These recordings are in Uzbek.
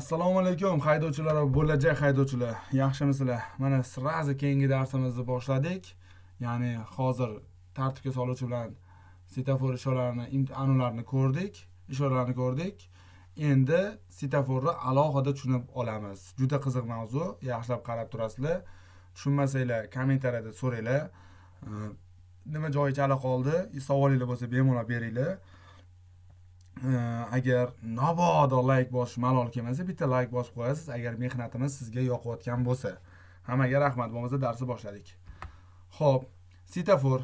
assalomu alaykum haydovchilar va bo'lajak haydovchilar yaxshimisizlar mana сразу keyingi darsimizni boshladik ya'ni hozir tartibga soluvchi bilan svetofor ishoralarini anularni ko'rdik ishoralarni ko'rdik endi svetoforni alohida tushunib olamiz juda qiziq mavzu yaxshilab qarab turasizlar tushunmasanglar kommentariyada so'ranglar nima joyicha hali qoldi savolingiz bo'lsa bemalol beringlar Э, agar mabodo layk bosish malol kelmasa bitta layk bosib qo'yasiz agar mehnatimiz sizga yoqayotgan bo'lsa hammaga rahmat bo'lmasa darsni boshladik ho'p svetofor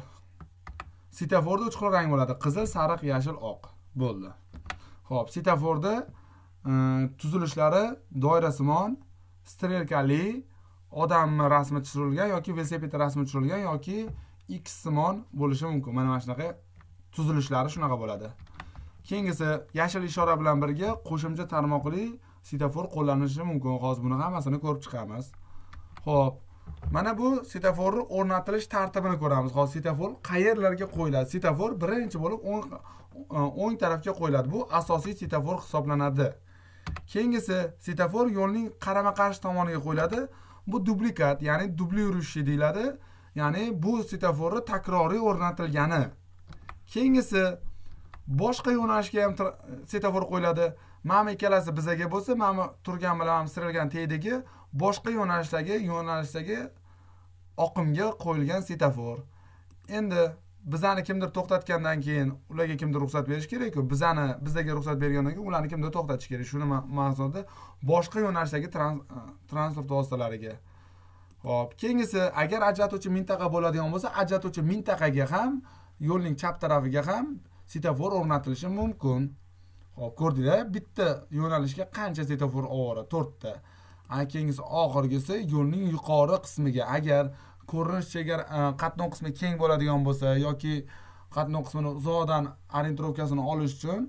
svetoforda uch xil rang bo'ladi qizil sariq yashil oq bo'ldi ho'p svetoforda e, tuzilishlari doirasimon strelkali odamni rasmi tushirilgan yoki velosiped rasmi tushirilgan yoki x simon bo'lishi mumkin mana mana shunaqa tuzilishlari shunaqa bo'ladi keyingisi yashil ishora bilan birga qo'shimcha tarmoqli svetofor qo'llanilishi mumkin hozir buni hammasini ko'rib chiqamiz ho'p mana bu svetoforni o'rnatilish tartibini ko'ramiz hozir svetofor qayerlarga qo'yiladi svetofor birinchi bo'lib o'ng o'ng tarafga qo'yiladi bu asosiy svetofor hisoblanadi keyingisi svetofor yo'lning qarama qarshi tomoniga qo'yiladi bu dublikat ya'ni yurishi deyiladi ya'ni bu svetoforni takroriy o'rnatilgani keyingisi boshqa yo'nalishga ham svetofor qo'yiladi mana ikkalasi bizaga bo'lsa mana turgan bilan sirilgan tagdagi boshqa yo'nalishdagi yo'nalishdagi oqimga qo'yilgan svetofor endi bizani kimdir to'xtatgandan keyin ularga kimdir ruxsat berish kerakku bizani bizlarga ruxsat bergandan keyin ularni kimdir to'xtatish kerak shuni maqsadda boshqa yo'nalishdagi transport vositalariga ho'p keyingisi agar ajratuvchi mintaqa bo'ladigan bo'lsa ajratuvchi mintaqaga ham yo'lning chap tarafiga ham svetofor o'rnatilishi mumkin ho'p ko'rdinglar bitta yo'nalishga qancha svetofor ovora to'rtta keyingisi oxirgisi yo'lning yuqori qismiga agar ko'rinish chegar e, qatnov qismi keng bo'ladigan bo'lsa yoki qatnov qismini uzoqdan orientirovkasini olish uchun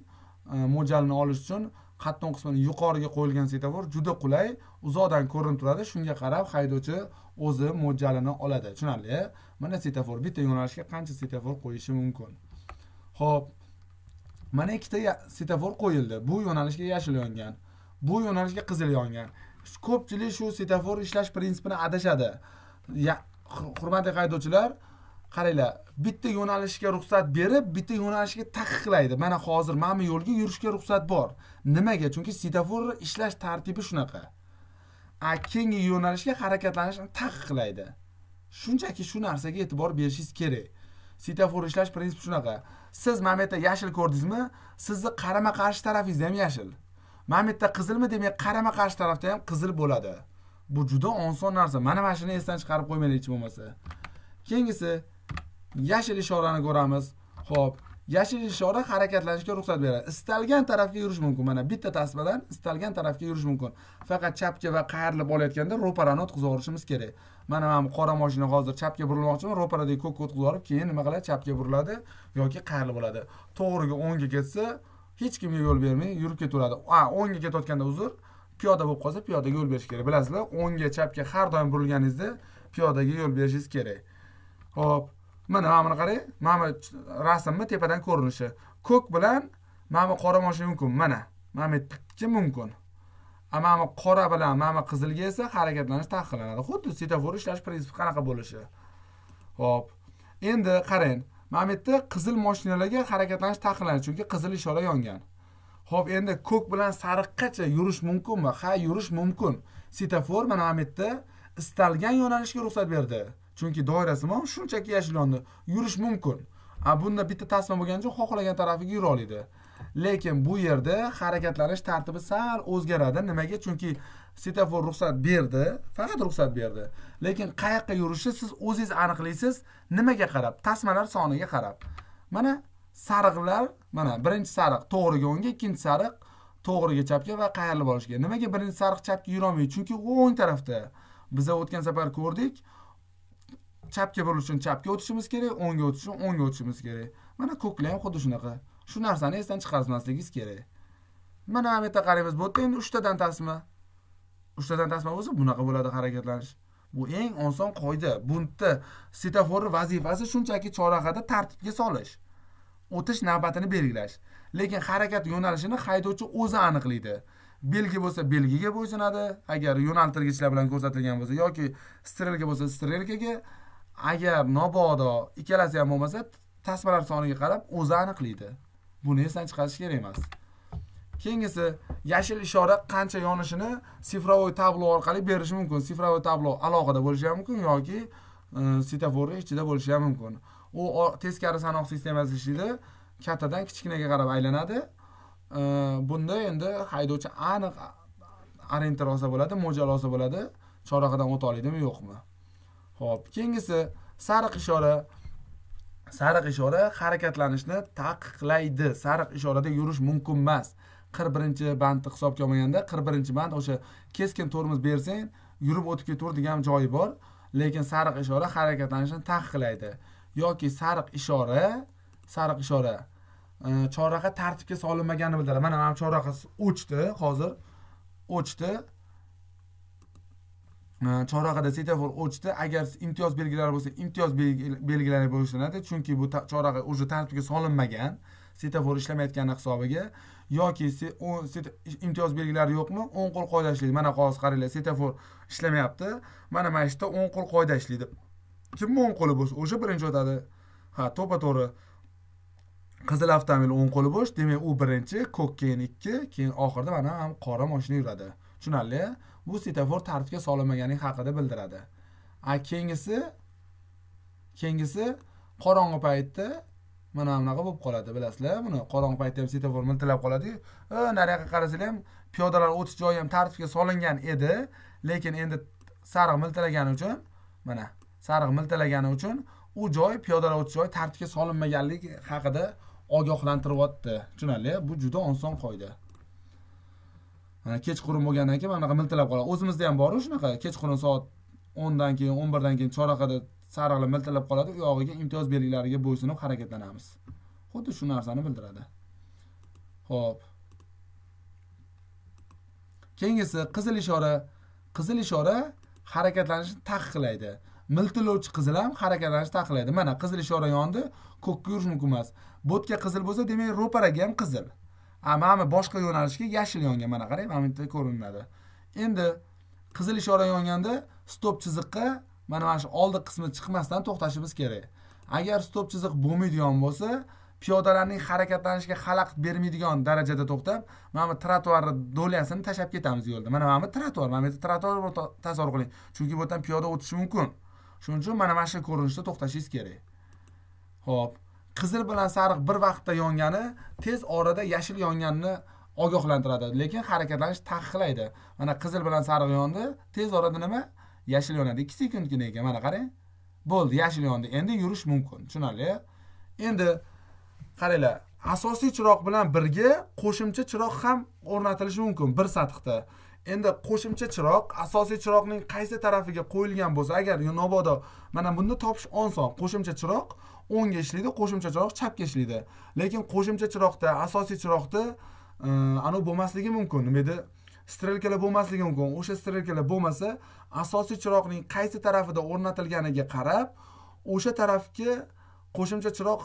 e, mo'ljalini olish uchun qatnov qismini yuqoriga qo'yilgan svetofor juda qulay uzoqdan ko'rinib turadi shunga qarab haydovchi o'zi mo'ljalini oladi tushunarli e? mana svetofor bitta yo'nalishga qancha svetofor qo'yishi mumkin ho'p mana ikkita svetofor qo'yildi bu yo'nalishga yashil yongan bu yo'nalishga qizil yongan ko'pchilik shu svetofor ishlash prinsipini adashadi hurmatli haydovchilar qaranglar bitta yo'nalishga ruxsat berib bitta yo'nalishga taqiqlaydi mana hozir mana bu yo'lga yurishga ruxsat bor nimaga chunki svetofor ishlash tartibi shunaqa a keyingi yo'nalishga harakatlanishni taqiqlaydi shunchaki shu narsaga e'tibor berishingiz kerak svetofor ishlash prinsipi shunaqa siz mana bu yerda yashil ko'rdingizmi sizni qarama qarshi tarafingizda ham yashil mana bu yerda qizilmi demak qarama qarshi tarafda ham qizil bo'ladi bu juda oson narsa mana mana shuni esdan chiqarib qo'ymanglar hech bo'lmasa keyingisi yashil ishorani ko'ramiz ho'p yashil ishora harakatlanishga ruxsat beradi istalgan tarafga yurish mumkin mana bitta tasmadan istalgan tarafga yurish mumkin faqat chapga va qayrilib olayotganda ro'parani o'tkazib yuborishimiz kerak mana mana bu qora mashina hozir chapga burilmoqchiman ro'paradagi ko'kka o'tkazib yuborib keyin nima qiladi chapga buriladi yoki qayrilib oladi to'g'riga o'ngga ketsa hech kimga yo'l bermay yurib ketaveradi a o'ngga ketayotganda uzr piyoda bo'lib qolsa piyodaga yo'l berish kerak bilasizlar o'ngga chapga har doim burilganingizda piyodaga yo'l berishingiz kerak ho'p mana mana buni qarang mana rasmni tepadan ko'rinishi ko'k bilan mana bu qora bo'lishi mumkin mana mana bu yerga mumkin a mana bu qora bilan mana bu qizilga esa harakatlanish taqiqlanadi xuddi svetofor ishlash prinsipi qanaqa bo'lishi ho'p endi qarang mana bu yerda qizil mashinalarga harakatlanish taqiqlanadi chunki qizil ishora yongan ho'p endi ko'k bilan sariqqacha yurish mumkinmi ha yurish mumkin svetofor mana bu yerda istalgan yo'nalishga ruxsat berdi chunki doirasi mom shunchaki yashilonni yurish mumkin a bunda bitta tasma bo'lgani uchun xohlagan tarafiga yura oladi lekin bu yerda harakatlanish tartibi sal o'zgaradi nimaga chunki svetofor ruxsat berdi faqat ruxsat berdi lekin qayoqqa yurishni siz o'zingiz aniqlaysiz nimaga qarab tasmalar soniga qarab mana sariqlar mana birinchi sariq to'g'riga o'ngga ikkinchi sariq to'g'riga chapga va qayrilib olishga nimaga birinchi sariq chapga yurolmaydi chunki o'ng tarafda biza o'tgan safar ko'rdik chapga burilish uchun chapga o'tishimiz kerak o'ngga o'tish uchun o'ngga o'tishimiz kerak mana ko'kla ham xuddi shunaqa shu narsani esdan chiqarmasligingiz kerak mana bu yerda qaraymiz bu yerda endi uchtadan tasma uchtadan tasma bo'lsa bunaqa bo'ladi harakatlanish bu eng oson qoida bunda svetoforni vazifasi shunchaki chorrahada tartibga solish o'tish navbatini belgilash lekin harakat yo'nalishini haydovchi o'zi aniqlaydi belgi bo'lsa belgiga bo'ysunadi agar yo'naltirgichlar bilan ko'rsatilgan bo'lsa yoki strelka bo'lsa strelkaga agar mabodo ikkalasi ham bo'lmasa tasmalar soniga qarab o'zi aniqlaydi buni esdan chiqarish kerak emas keyingisi yashil ishora qancha yonishini sifrovoy tablo orqali berish mumkin sifrovoy tablo alohida bo'lishi ham mumkin yoki e, svetoforni ichida bo'lishi ham mumkin u teskari sanoq sistemasi ishlaydi kattadan kichkinaga qarab aylanadi e, bunda endi haydovchi aniq orientir olsa bo'ladi mo'ljal olsa bo'ladi chorraqadan o'ta oladimi yo'qmi Xo'p, keyingisi sariq ishora. Sariq ishora harakatlanishni taqiqlaydi. Sariq ishorada yurish mumkin emas. 41 bandni hisobga olmaganda 41 band o'sha keskin tormoz bersang, yurib o'tib ketaver degan joyi bor, lekin sariq ishora harakatlanishni taqiqlaydi. yoki sariq ishora, sariq ishora e, chorraqa tartibga solinmaganini bildiradi. Mana mana chorraha o'chdi, hozir o'chdi. Э, chorraqada svetofor o'chdi agar imtiyoz belgilari bo'lsa imtiyoz belgilari bo'lishilanadi chunki bu chorag'a уже tartibga solinmagan svetofor ishlamayotgani hisobiga yoki imtiyoz belgilari yo'qmi o'ng qo'l qoida ishlaydi mana hozir qaranglar svetofor ishlamayapti mana mana shu yerda o'ng qo'l qoida ishlaydi kimni o'ng qo'li bo'sh o'sha birinchi o'tadi ha to'ppa to'g'ri qizil avtomobil o'ng qo'li bo'sh demak u birinchi ko'k keyin ikki keyin oxirida mana qora moshina yuradi tushunarli bu svetofor tartibga solinmaganligi haqida bildiradi a keyingisi keyingisi qorong'i paytda mana bunaqa bo'lib qoladi bilasizlar buni qorong'i paytda ham svetofor miltillab qoladiyu e, nariyoqqa qarasanglar ham piyodalar o'tish joyi ham tartibga solingan edi lekin endi sariq miltilagani uchun mana sariq miltilagani uchun u joy piyodalar o'tish joyi tartibga solinmaganligi haqida ogohlantiryapti tushunarli bu juda oson qoida mana kechqurun bo'lgandan keyin mana bunaqa miltillab qoladi o'zimizda ham boru shunaqa kechqurun soat o'ndan keyin o'n birdan keyin chorraqada sariqlar miltillab qoladi u yog'iga imtiyoz belgilariga bo'ysunib harakatlanamiz xuddi shu narsani bildiradi ho'p keyingisi qizil ishora qizil ishora harakatlanishni taqiqlaydi miltillovchi qizil ham harakatlanishni taqiqlaydi mana qizil ishora yondi ko'kka yurish mumkin emas bo'tga qizil bo'lsa demak ro'paraga ham qizil a mana boshqa yo'nalishga yashil yongan mana qarang mana bu yerda ko'rinadi endi qizil ishora yonganda stop chiziqqa mana mana shu oldi qismi chiqmasdan to'xtashimiz kerak agar stop chiziq bo'lmaydigan bo'lsa piyodalarning harakatlanishiga xalaqit bermaydigan darajada to'xtab mana bu trotuarni dolyasini tashlab ketamiz yo'lda mana mana bu trotuar mana bu yerda trotuar tasavvur qiling chunki bu yerdan piyoda o'tishi mumkin shuning uchun mana mana shu ko'rinishda to'xtashingiz kerak ho'p qizil bilan sariq bir vaqtda yongani tez orada yashil yonganini ogohlantiradi lekin harakatlanish taqiqlaydi mana qizil bilan sariq yondi tez orada nima yashil yonadi ikki sekundgina ekan mana qarang bo'ldi yashil yondi endi yurish mumkin tushunarli endi qaranglar asosiy chiroq bilan birga qo'shimcha chiroq ham o'rnatilishi mumkin bir satqda endi qo'shimcha chiroq asosiy chiroqning qaysi tarafiga qo'yilgan bo'lsa agar mabodo mana buni topish oson qo'shimcha chiroq o'ngga ishlaydi qo'shimcha chiroq chap ishlaydi lekin qo'shimcha chiroqda asosiy chiroqda e, anavi bo'lmasligi mumkin nima deydi strelkalar bo'lmasligi mumkin o'sha strelkalar bo'lmasa asosiy chiroqning qaysi tarafida o'rnatilganiga qarab o'sha tarafga qo'shimcha chiroq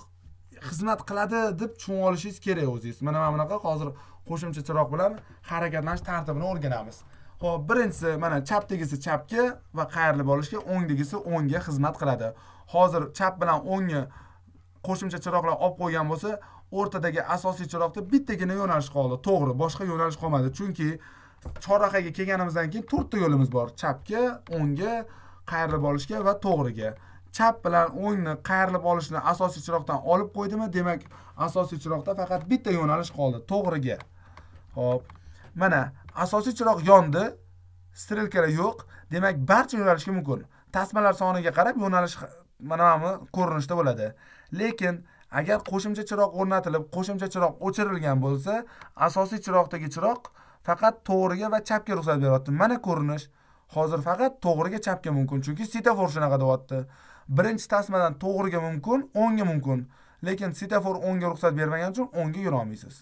xizmat qiladi deb tushunib olishingiz kerak o'zingiz mana mana bunaqa hozir qo'shimcha chiroq bilan harakatlanish tartibini o'rganamiz ho'p birinchisi mana chapdagisi chapga va qayrilib olishga o'ngdagisi o'ngga xizmat qiladi hozir chap bilan o'ngni qo'shimcha chiroqlar olib qo'ygan bo'lsa o'rtadagi asosiy chiroqda bittagina yo'nalish qoldi to'g'ri boshqa yo'nalish qolmadi chunki chorrahaga kelganimizdan keyin to'rtta yo'limiz bor chapga o'ngga qayrilib olishga va to'g'riga chap bilan o'ngni qayrilib olishni asosiy chiroqdan olib qo'ydimi demak asosiy chiroqda faqat bitta yo'nalish qoldi to'g'riga hop mana asosiy chiroq yondi strelkalar yo'q demak barcha yo'nalishga mumkin tasmalar soniga qarab yo'nalish mana ko'rinishda bo'ladi lekin agar qo'shimcha chiroq o'rnatilib qo'shimcha chiroq o'chirilgan bo'lsa asosiy chiroqdagi chiroq faqat to'g'riga va chapga ruxsat beryapti mana ko'rinish hozir faqat to'g'riga chapga mumkin chunki svetofor shunaqa deyapti birinchi tasmadan to'g'riga mumkin o'ngga mumkin lekin svetofor o'ngga ruxsat bermagan uchun o'ngga yurolmaysiz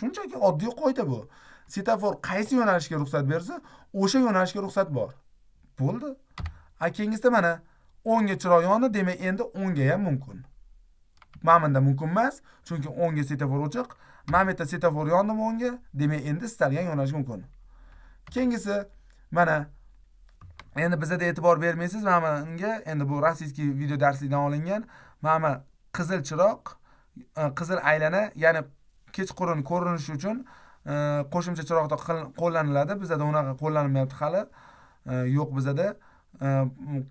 shunchaki oddiy qoida bu svetofor qaysi yo'nalishga ruxsat bersa o'sha yo'nalishga ruxsat bor bo'ldi akangizda mana o'ngga chiroq yondi demak endi o'ngga ham mumkin mana bunda mumkin emas chunki o'ngga svetofor o'chiq mana bu yerda svetofor yondimi o'ngga demak endi istalgan yo'nalish mumkin keyingisi mana endi bizada e'tibor bermaysiz mana bunga endi bu rossiyskiy video darslikdan olingan mana qizil chiroq e, qizil aylana ya'ni kechqurun ko'rinishi uchun Э, qo'shimcha chiroqda qo'llaniladi bizada unaqa qo'llanilmayapti hali э, yo'q bizada э,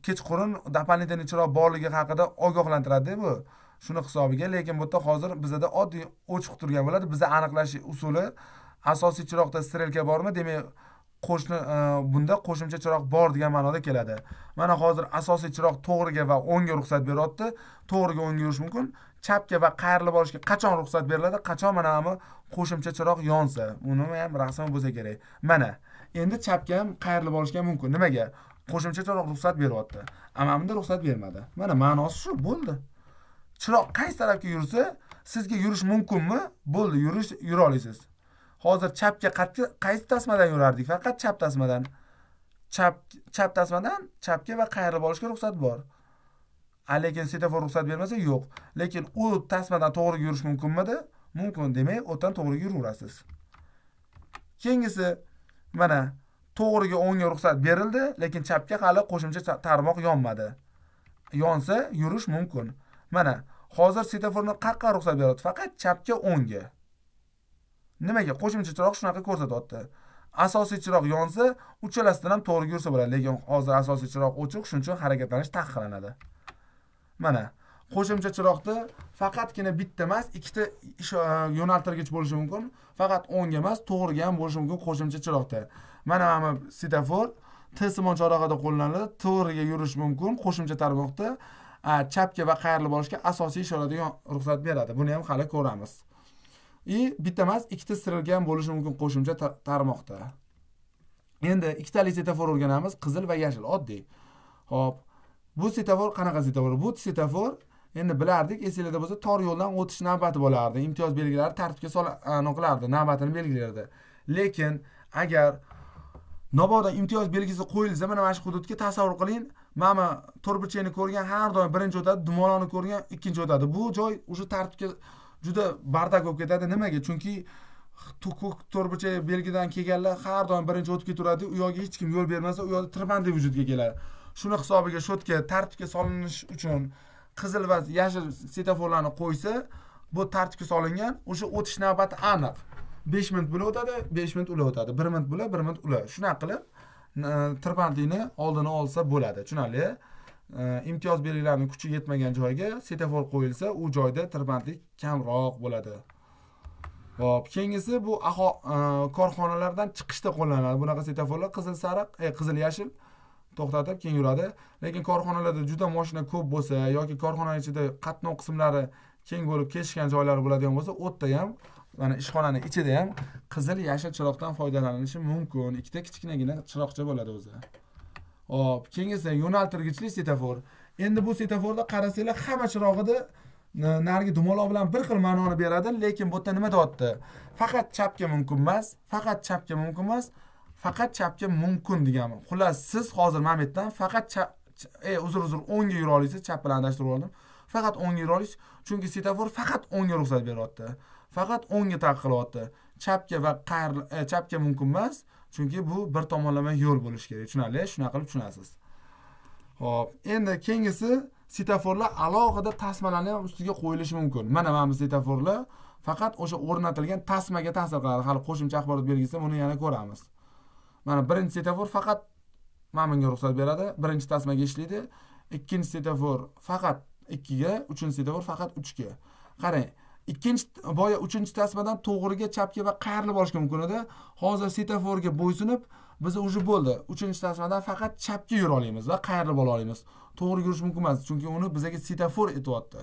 kechqurun дополнительный chiroq borligi haqida ogohlantiradi bu shuni hisobiga lekin bu yerda hozir bizada oddiy ochiq turgan bo'ladi biza aniqlash usuli asosiy chiroqda strelka bormi demak qo'shni e, bunda qo'shimcha chiroq bor degan ma'noda keladi mana hozir asosiy chiroq to'g'riga va o'ngga ruxsat beryapti to'g'riga o'ngga yurish mumkin chapga va qayrilib olishga qachon ruxsat beriladi qachon mana bu qo'shimcha chiroq yonsa uni ham rasmi bo'lsa kerak mana endi chapga ham qayrilib olishga mumkin nimaga qo'shimcha chiroq ruxsat beryapti bunda ruxsat bermadi mana ma'nosi shu bo'ldi chiroq qaysi tarafga yursa sizga yurish mumkinmi bo'ldi yurish yura olasiz hozir chapga qaysi tasmadan yurardik faqat chap tasmadan chap chap tasmadan chapga va qayrilib olishga ruxsat bor lekin svetofor ruxsat bermasa yo'q lekin u tasmadan to'g'ri yurish mumkinmidi mumkin demak o'tdan to'g'ri yuraverasiz keyingisi mana to'g'riga o'ngga ruxsat berildi lekin chapga hali qo'shimcha tarmoq yonmadi yonsa yurish mumkin mana hozir svetoforni qayerqa ruxsat beryapti faqat chapga o'ngga nimaga qo'shimcha chiroq shunaqa ko'rsatyapti asosiy chiroq yonsa uchalasidan ham to'g'ri yursa bo'ladi lekin hozir asosiy chiroq o'chiq shuning uchun harakatlanish taqiqlanadi mana qo'shimcha chiroqda faqatgina bitta emas ikkita e, yo'naltirgich bo'lishi mumkin faqat o'ngga emas to'g'riga ham bo'lishi mumkin qo'shimcha chiroqda mana mana svetofor t simon chorag'ida qo'llaniladi to'g'riga yurish mumkin qo'shimcha tarmoqda chapga va qayrilib borishga asosiy ishorada ruxsat beradi buni ham hali ko'ramiz и bitta emas ikkita sirga ham bo'lishi mumkin qo'shimcha tarmoqda endi ikkitalik svetofor o'rganamiz qizil va yashil oddiy ho'p bu svetofor qanaqa svetofor bu svetofor endi bilardik esinglarda bo'lsa tor yo'ldan o'tish navbati bo'lardi imtiyoz belgilari tartibga sol qilardi navbatini belgilardi lekin agar mabodo imtiyoz belgisi qo'yilsa mana mana shu hududga tasavvur qiling mana to'rtburchakni ko'rgan har doim birinchi o'tadi dumaloqni ko'rgan ikkinchi o'tadi bu joy уже tartibga juda bardak bo'lib ketadi nimaga chunki ko'k to'rtburchak belgidan kelganlar har doim birinchi o'tib ketaveradi u yoqga hech kim yo'l bermasa u yoqda tirbandlik vujudga keladi shuni hisobiga shotka tartibga solinish uchun qizil va yashil svetoforlarni qo'ysa bu tartibga solingan o'sha o'tish navbati aniq besh minut bular o'tadi besh minut ular o'tadi bir minut bular bir minut ular shunaqa qilib tirbandlikni oldini olsa bo'ladi tushunarli e, imtiyoz belgilarini kuchi yetmagan joyga svetofor qo'yilsa u joyda tirbandlik kamroq bo'ladi hop keyingisi bu e, korxonalardan chiqishda qo'llaniladi bunaqa svetoforlar qizil sariq e, qizil yashil to'xtatib keyin yuradi lekin korxonalarda juda moshina ko'p bo'lsa yoki korxona ichida qatnov qismlari keng bo'lib kesishgan joylari bo'ladigan bo'lsa o'tda ham mana ishxonani ichida ham qizil yashil chiroqdan foydalanilishi mumkin ikkita kichkinagina chiroqcha bo'ladi o'zi hop keyingisi yo'naltirgichli svetofor endi bu svetoforda qarasanglar hamma chirog'ida e, narigi dumaloq bilan bir xil ma'noni beradi lekin bu yerda nima deyapti faqat chapga mumkin emas faqat chapga mumkin emas faqat chapga mumkin deganman xullas siz hozir mana bu yerdan faqat chap e uzr uzr o'ngga yura olasiz chap bilan adashtirib oldim faqat o'ngga yura olasiz chunki svetofor faqat o'ngga ruxsat beryapti faqat o'ngga taqiqlayapti chapga va qayr e, chapga mumkin emas chunki bu bir tomonlama yo'l bo'lishi kerak tushunarli shunaqa qilib tushunasiz ho'p endi keyingisi svetoforlar alohida tasmalarni ham ustiga qo'yilishi mumkin mana mana bu svetoforlar faqat o'sha o'rnatilgan tasmaga ta'sir qiladi hali qo'shimcha axborot belgisi buni yana ko'ramiz mana birinchi svetofor faqat mana bunga ruxsat beradi birinchi tasmaga ishlaydi ikkinchi svetofor faqat ikkiga uchinchi svetofor faqat uchga qarang ikkinchi boya uchinchi tasmadan to'g'riga chapga va qayrilib olishga mumkin edi hozir svetoforga bo'ysunib biz уже bo'ldi uchinchi tasmadan faqat chapga yura olamiz va qayrilib ola olamiz to'g'ri yurish mumkin emas chunki uni bizaga svetofor etyapti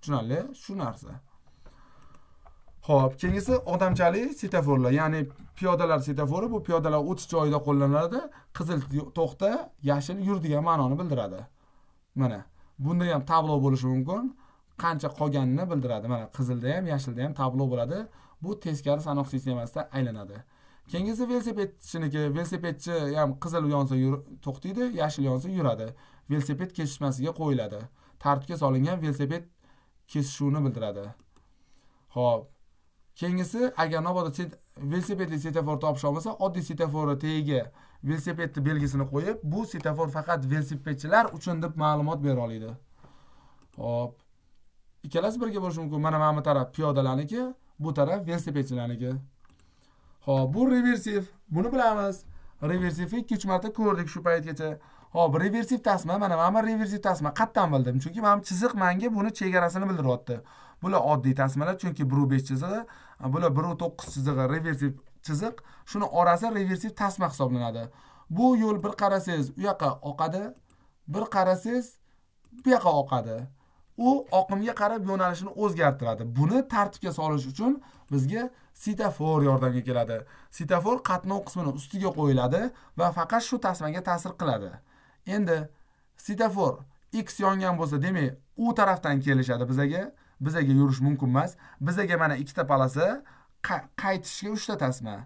tushunarli shu narsa ho'p keyingisi odamchalik svetoforlar ya'ni piyodalar svetofori bu piyodalar o'tish joyida qo'llaniladi qizil to'xta yashil yur degan ma'noni bildiradi mana bunda ham tablo bo'lishi mumkin qancha qolganini bildiradi mana qizilda ham yashilda ham tablo bo'ladi bu teskari sanoq sistemasida aylanadi keyingisi velosipedchiniki velosipedchi ham qizil yonsa to'xtaydi yashil yonsa yuradi velosiped kesishmasiga qo'yiladi tartibga solingan velosiped kesishuvni bildiradi ho'p keyingisi agar mabodo velosipedli svetofor topish olmasa oddiy svetoforni tagiga velosipedni belgisini qo'yib bu svetofor faqat velosipedchilar uchun deb ma'lumot bera oladi hop ikkalasi birga bo'lishi mumkin mana mana bu taraf piyodalarniki bu taraf velosipedchilarniki hop bu reversiv buni bilamiz reversivni ikki uch marta ko'rdik shu paytgacha hop reversiv tasma mana mana reversiv tasma qayerdan bildim chunki mana chiziq manga buni chegarasini bildiryapti bular oddiy tasmalar chunki 1.5 u besh chizig'i bular bir to'qqiz chizig'i reversiv chiziq shuni orasi reversiv tasma hisoblanadi bu yo'l bir qarasangiz u yoqqa oqadi bir qarasangiz bu yoqqa oqadi u oqimga qarab yo'nalishini o'zgartiradi buni tartibga solish uchun bizga sitafor yordamga keladi sitafor qatnov qismini ustiga qo'yiladi va faqat shu tasmaga ta'sir qiladi endi sitafor x yongan bo'lsa demak u tarafdan kelishadi bizaga bizaga yurish mumkin emas bizaga mana ikkita palasa qaytishga uchta tasma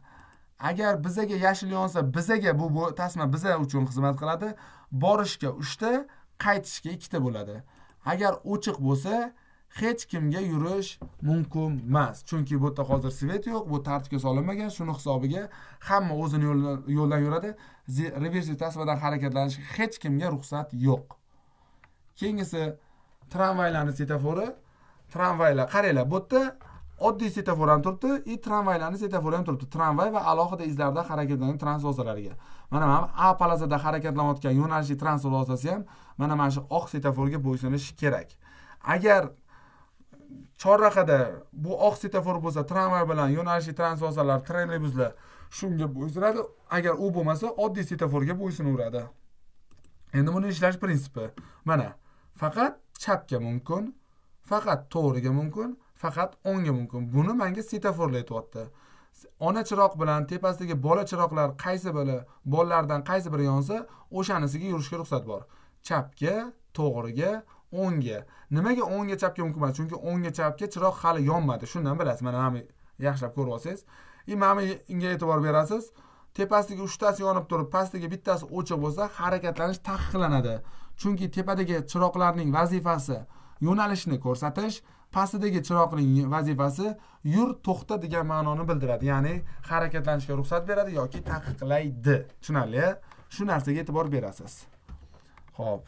agar bizaga yashil yonsa bizaga bu, tasma biza uchun xizmat qiladi borishga uchta qaytishga ikkita bo'ladi agar ochiq bo'lsa hech kimga yurish mumkin emas chunki bu yerda hozir svet yo'q bu tartibga solinmagan shuni hisobiga hamma o'zini yo'ldan yuradi reversi tasmadan harakatlanishga hech kimga ruxsat yo'q keyingisi tramvaylarni svetofori tramvaylar qaranglar bu yerda oddiy svetofor ham turibdi и tramvaylarni svetofori ham turibdi tramvay va alohida izlarda harakatlangan transport vositalariga mana mana a palazada harakatlanayotgan yo'nalishli transport vositasi ham mana mana shu oq svetoforga bo'ysunishi kerak agar chorrahada bu oq svetofor bo'lsa tramvay bilan yo'nalishli transport vositalari trolleybuslar shunga bo'ysunadi agar u bo'lmasa oddiy svetoforga bo'ysunaveradi endi buni ishlash prinsipi mana faqat chapga mumkin faqat to'g'riga mumkin faqat o'ngga mumkin buni manga svetoforlar aytyapti ona chiroq bilan tepasidagi bola chiroqlar qaysi biri bollardan qaysi biri yonsa o'shanisiga yurishga ruxsat bor chapga to'g'riga o'ngga nimaga o'ngga chapga mumkin emas chunki o'ngga chapga chiroq hali yonmadi shundan bilasiz mana mana yaxshilab ko'rib olsangiz и e, mana unga e'tibor berasiz tepasidagi uchtasi yonib turib pastdagi bittasi o'chiq bo'lsa harakatlanish taqiqlanadi chunki tepadagi chiroqlarning vazifasi yo'nalishni ko'rsatish pastidagi chiroqning vazifasi yur to'xta degan ma'noni bildiradi ya'ni harakatlanishga ruxsat beradi yoki taqiqlaydi tushunarli shu narsaga e'tibor berasiz ho'p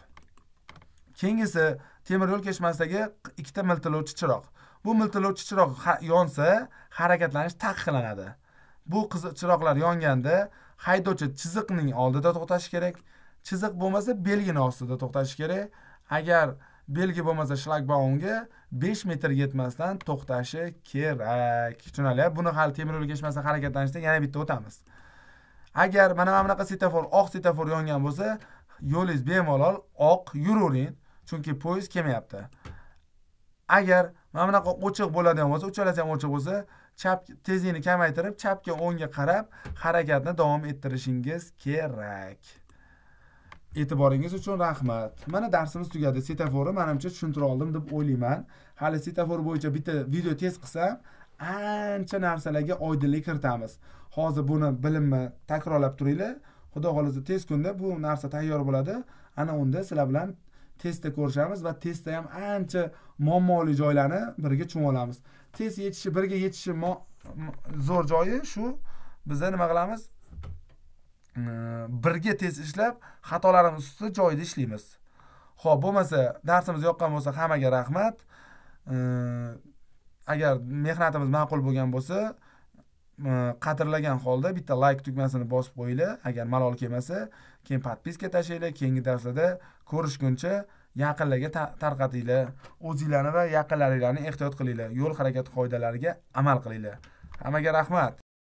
keyingisi temir yo'l kechmasidagi ikkita miltiluvchi chiroq bu miltiluvchi chiroq yonsa harakatlanish taqiqlanadi bu qizil chiroqlar yonganda haydovchi chiziqning oldida to'xtashi kerak chiziq bo'lmasa belgini ostida to'xtashi kerak agar belgi bo'lmasa shlagbaumga 5 metr yetmasdan to'xtashi kerak tushunarli buni hali temir yo'lga yetishmasdan harakatlanishda yana bitta o'tamiz agar mana mana bunaqa svetofor oq svetofor yongan bo'lsa yo'lingiz bemalol oq yuravering chunki poyezd kelmayapti agar mana bunaqa ochiq bo'ladigan bo'lsa uchalasi ham ochiq bo'lsa chap tezlikni kamaytirib chapga o'ngga qarab harakatni davom ettirishingiz kerak e'tiboringiz uchun rahmat mana darsimiz tugadi svetoforni manimcha tushuntira oldim deb o'ylayman hali svetofor bo'yicha bitta video test qilsam ancha narsalarga oydinlik kiritamiz hozir buni bilimni takrorlab turinglar xudo xohlasa tez kunda bu narsa tayyor bo'ladi ana unda sizlar bilan testda ko'rishamiz va testda ham ancha muammoli joylarni birga tushunib olamiz test yetishi birga yetishi zo'r joyi shu biza nima qilamiz birga tez ishlab xatolarimiz ustida joyida ishlaymiz ho'p bo'lmasa darsimiz yoqqan bo'lsa hammaga rahmat agar mehnatimiz ma'qul bo'lgan bo'lsa e, qadrlagan holda bitta layk tugmasini bosib qo'yinglar agar malol kelmasa keyin подписка tashlanglar keyingi darslarda ko'rishguncha yaqinlarga tarqatinglar o'zinglarni va yaqinlaringlarni ehtiyot qilinglar yo'l harakati qoidalariga amal qilinglar hammaga rahmat